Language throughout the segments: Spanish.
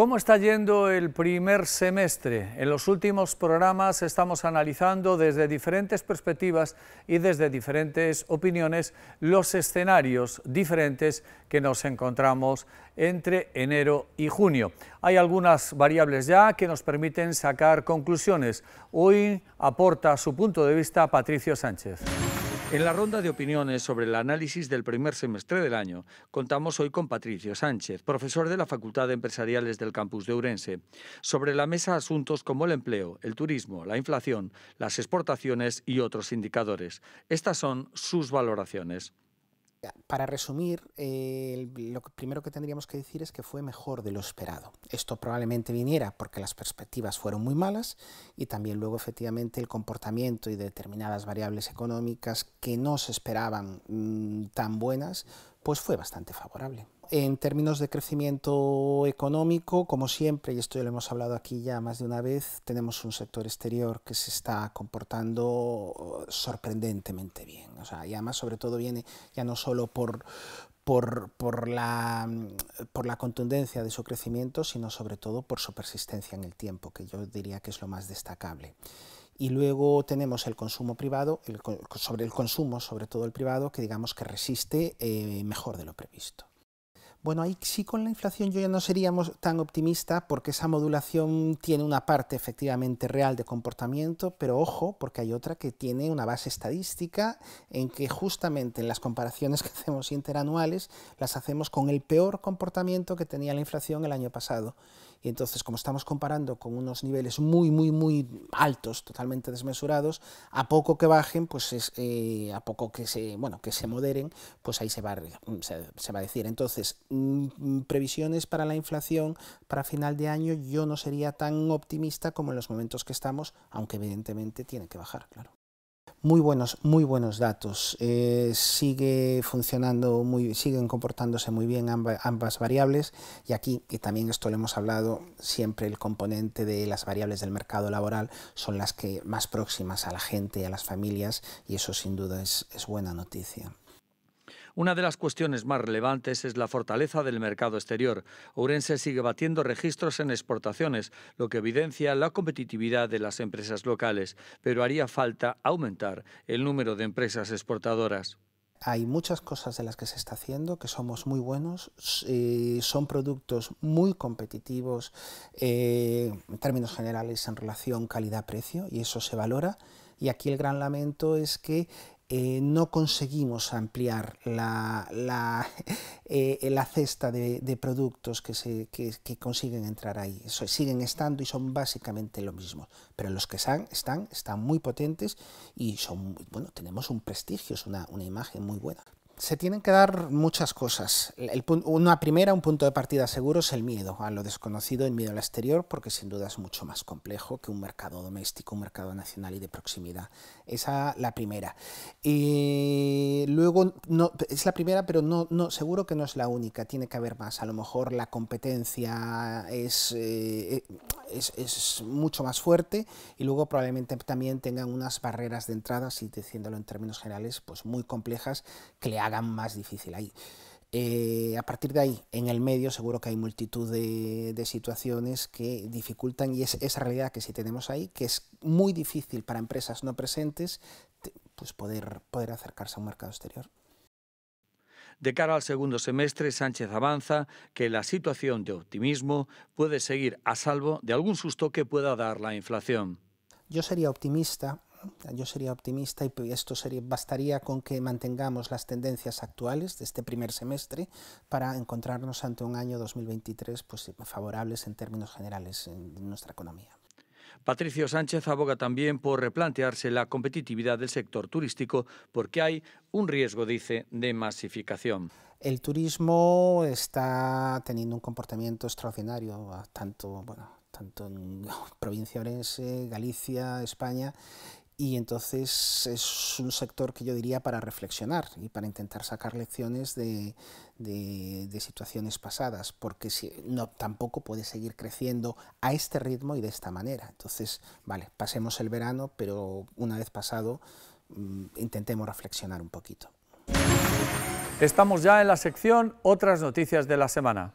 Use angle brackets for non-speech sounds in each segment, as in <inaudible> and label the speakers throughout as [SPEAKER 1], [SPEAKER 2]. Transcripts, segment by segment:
[SPEAKER 1] ¿Cómo está yendo el primer semestre? En los últimos programas estamos analizando desde diferentes perspectivas y desde diferentes opiniones los escenarios diferentes que nos encontramos entre enero y junio. Hay algunas variables ya que nos permiten sacar conclusiones. Hoy aporta su punto de vista Patricio Sánchez. En la ronda de opiniones sobre el análisis del primer semestre del año, contamos hoy con Patricio Sánchez, profesor de la Facultad de Empresariales del Campus de Urense. Sobre la mesa asuntos como el empleo, el turismo, la inflación, las exportaciones y otros indicadores. Estas son sus valoraciones
[SPEAKER 2] para resumir, eh, lo primero que tendríamos que decir es que fue mejor de lo esperado. Esto probablemente viniera porque las perspectivas fueron muy malas y también luego efectivamente el comportamiento y determinadas variables económicas que no se esperaban mm, tan buenas pues fue bastante favorable. En términos de crecimiento económico, como siempre, y esto ya lo hemos hablado aquí ya más de una vez, tenemos un sector exterior que se está comportando sorprendentemente bien. O sea, y además, sobre todo, viene ya no solo por, por, la, por la contundencia de su crecimiento, sino sobre todo por su persistencia en el tiempo, que yo diría que es lo más destacable y luego tenemos el consumo privado, sobre el consumo, sobre todo el privado, que digamos que resiste eh, mejor de lo previsto. Bueno, ahí sí con la inflación yo ya no seríamos tan optimista porque esa modulación tiene una parte efectivamente real de comportamiento, pero ojo, porque hay otra que tiene una base estadística en que justamente en las comparaciones <laughs> que hacemos interanuales las hacemos con el peor comportamiento que tenía la inflación el año pasado. Y entonces, como estamos comparando con unos niveles muy, muy, muy altos, totalmente desmesurados, a poco que bajen, pues es, eh, a poco que se, bueno, que se moderen, pues ahí se va, se va a decir. Entonces, mm, mm, previsiones para la inflación para final de año yo no sería tan optimista como en los momentos que estamos, aunque evidentemente tiene que bajar, claro muy buenos, muy buenos datos. Eh, sigue funcionando muy, siguen comportándose muy bien ambas, variables y aquí, que también esto lo hemos hablado, siempre el componente de las variables del mercado laboral son las que más próximas a la gente, a las familias y eso sin duda es buena noticia.
[SPEAKER 1] Una de las cuestiones más relevantes es la fortaleza del mercado exterior. Ourense sigue batiendo registros en exportaciones, lo que evidencia la competitividad de las empresas locales, pero haría falta aumentar el número de empresas exportadoras
[SPEAKER 2] hay muchas cosas de las que se está haciendo, que somos muy buenos, eh, son productos muy competitivos eh, en términos generales en relación calidad-precio y eso se valora. Y aquí el gran lamento es que eh, no conseguimos ampliar la, la, <laughs> eh, la cesta de, productos que, se, que, consiguen entrar ahí. siguen estando y son básicamente lo mismo. Pero los que están, están, muy potentes y son, bueno, tenemos un prestigio, es una imagen muy buena se tienen que dar muchas cosas. El, una primera, un punto de partida seguro es el miedo a lo desconocido, el miedo al exterior, porque sin duda es mucho más complejo que un mercado doméstico, un mercado nacional y de proximidad. Esa la primera. Y luego, no, es la primera, pero no, no, seguro que no es la única, tiene que haber más. A lo mejor la competencia es, eh, eh, es, es mucho más fuerte y luego probablemente también tengan unas barreras de entrada, si diciéndolo en términos generales, pues muy complejas que le más difícil ahí. Eh, a partir de ahí, en el medio, seguro que hay multitud de, situaciones que dificultan y es esa realidad que sí tenemos ahí, que es muy difícil para empresas no presentes pues poder, poder acercarse a un mercado exterior.
[SPEAKER 1] De cara al segundo semestre, Sánchez avanza que la situación de optimismo puede seguir a salvo de algún susto que pueda dar la inflación.
[SPEAKER 2] Yo sería optimista yo sería optimista y esto sería, bastaría con que mantengamos las tendencias actuales de este primer semestre para encontrarnos ante un año 2023 pues, favorables en términos generales en nuestra economía.
[SPEAKER 1] Patricio Sánchez aboga también por replantearse la competitividad del sector turístico porque hay un riesgo, dice, de masificación.
[SPEAKER 2] El turismo está teniendo un comportamiento extraordinario, tanto, bueno, tanto en <laughs> provincia orense, Galicia, España, y entonces es un sector que yo diría para reflexionar y para intentar sacar lecciones de, situaciones pasadas, porque si, no, tampoco puede seguir creciendo a este ritmo y de esta manera. Entonces, vale, pasemos el verano, pero una vez pasado, mm, intentemos reflexionar un poquito.
[SPEAKER 1] Estamos ya en la sección Otras noticias de la semana.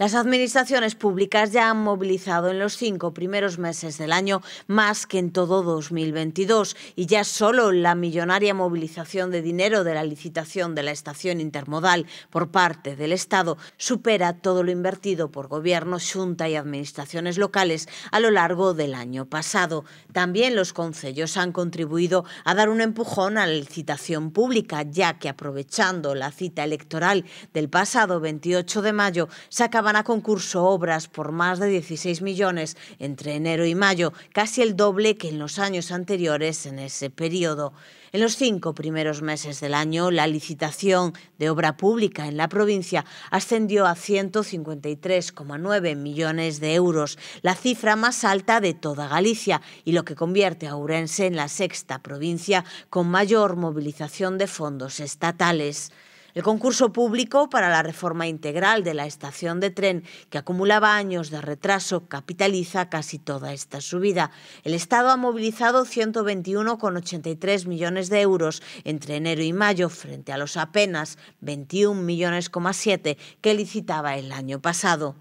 [SPEAKER 3] Las administraciones públicas ya han movilizado en los cinco primeros meses del año más que en todo 2022 y ya solo la millonaria movilización de dinero de la licitación de la estación intermodal por parte del Estado supera todo lo invertido por gobierno, junta y administraciones locales a lo largo del año pasado. También los concellos han contribuido a dar un empujón a la licitación pública, ya que aprovechando la cita electoral del pasado 28 de mayo, se acaba a concurso obras por más de 16 millones entre enero y mayo, casi el doble que en los años anteriores en ese periodo. En los cinco primeros meses del año, la licitación de obra pública en la provincia ascendió a 153,9 millones de euros, la cifra más alta de toda Galicia y lo que convierte a Urense en la sexta provincia con mayor movilización de fondos estatales. El concurso público para la reforma integral de la estación de tren, que acumulaba años de retraso, capitaliza casi toda esta subida. El Estado ha movilizado 121,83 millones de euros entre enero y mayo, frente a los apenas 21,7 millones que licitaba el año pasado.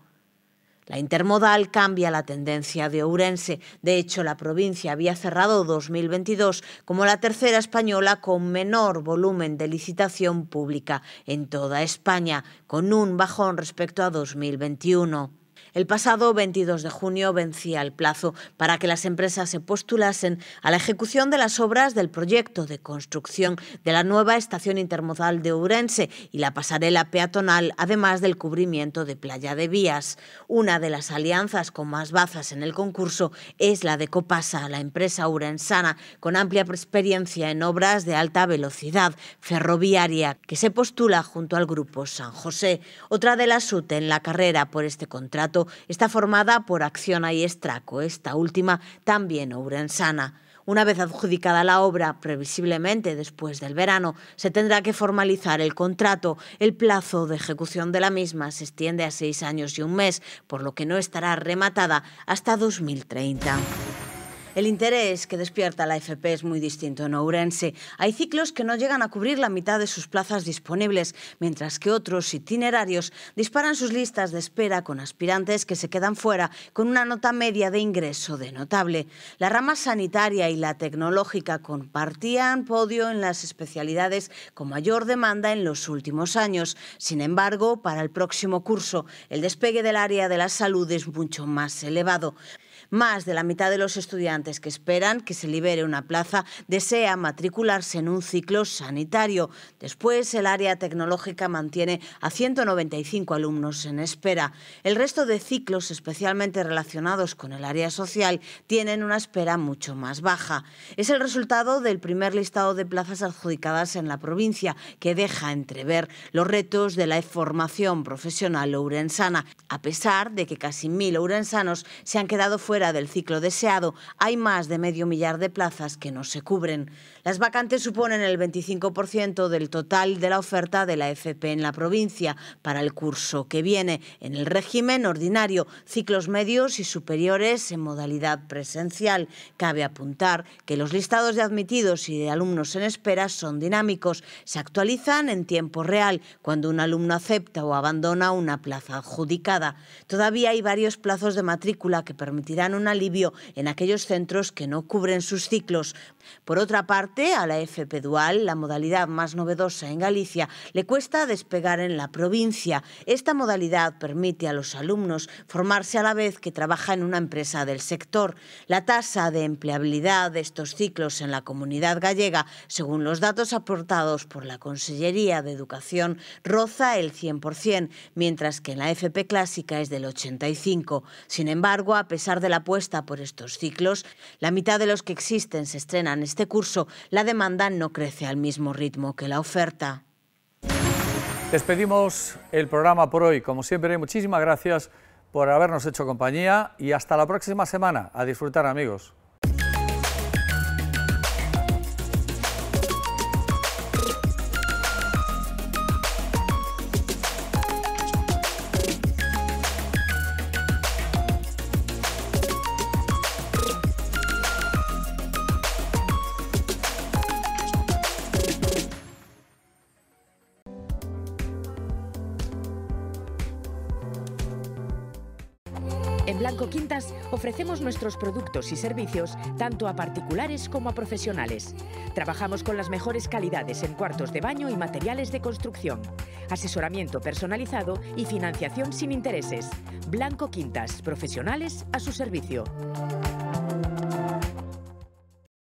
[SPEAKER 3] La intermodal cambia la tendencia de Ourense. De hecho, la provincia había cerrado 2022 como la tercera española con menor volumen de licitación pública en toda España, con un bajón respecto a 2021. El pasado 22 de junio vencía el plazo para que las empresas se postulasen a la ejecución de las obras del proyecto de construcción de la nueva estación intermodal de Urense y la pasarela peatonal, además del cubrimiento de playa de vías. Una de las alianzas con más bazas en el concurso es la de Copasa, la empresa urensana con amplia experiencia en obras de alta velocidad ferroviaria, que se postula junto al Grupo San José. Otra de las UTE en la carrera por este contrato está formada por Acciona y Estraco, esta última también obra en sana. Una vez adjudicada la obra, previsiblemente después del verano, se tendrá que formalizar el contrato. El plazo de ejecución de la misma se extiende a seis años y un mes, por lo que no estará rematada hasta 2030. El interés que despierta la FP es muy distinto en Ourense. Hay ciclos que no llegan a cubrir la mitad de sus plazas disponibles, mientras que otros itinerarios disparan sus listas de espera con aspirantes que se quedan fuera con una nota media de ingreso de notable. La rama sanitaria y la tecnológica compartían podio en las especialidades con mayor demanda en los últimos años. Sin embargo, para el próximo curso, el despegue del área de la salud es mucho más elevado. Más de la mitad de los estudiantes que esperan que se libere una plaza desea matricularse en un ciclo sanitario. Después, el área tecnológica mantiene a 195 alumnos en espera. El resto de ciclos, especialmente relacionados con el área social, tienen una espera mucho más baja. Es el resultado del primer listado de plazas adjudicadas en la provincia, que deja entrever los retos de la formación profesional ourensana, a pesar de que casi mil ourensanos se han quedado fuera del ciclo deseado. Hay más de medio millar de plazas que no se cubren. Las vacantes suponen el 25% del total de la oferta de la FP en la provincia para el curso que viene en el régimen ordinario, ciclos medios y superiores en modalidad presencial. Cabe apuntar que los listados de admitidos y de alumnos en espera son dinámicos, se actualizan en tiempo real cuando un alumno acepta o abandona una plaza adjudicada. Todavía hay varios plazos de matrícula que permitirán un alivio en aquellos centros que no cubren sus ciclos. Por otra parte, a la FP Dual, la modalidad más novedosa en Galicia, le cuesta despegar en la provincia. Esta modalidad permite a los alumnos formarse a la vez que trabaja en una empresa del sector. La tasa de empleabilidad de estos ciclos en la comunidad gallega, según los datos aportados por la Consellería de Educación, roza el 100%, mientras que en la FP Clásica es del 85%. Sin embargo, a pesar de la apuesta por estos ciclos, la mitad de los que existen se estrenan este curso, la demanda no crece al mismo ritmo que la oferta.
[SPEAKER 1] Despedimos el programa por hoy. Como siempre, muchísimas gracias por habernos hecho compañía y hasta la próxima semana. A disfrutar, amigos.
[SPEAKER 3] En Blanco Quintas ofrecemos nuestros productos y servicios tanto a particulares como a profesionales. Trabajamos con las mejores calidades en cuartos de baño y materiales de construcción. Asesoramiento personalizado y financiación sin intereses. Blanco Quintas, profesionales a su servicio.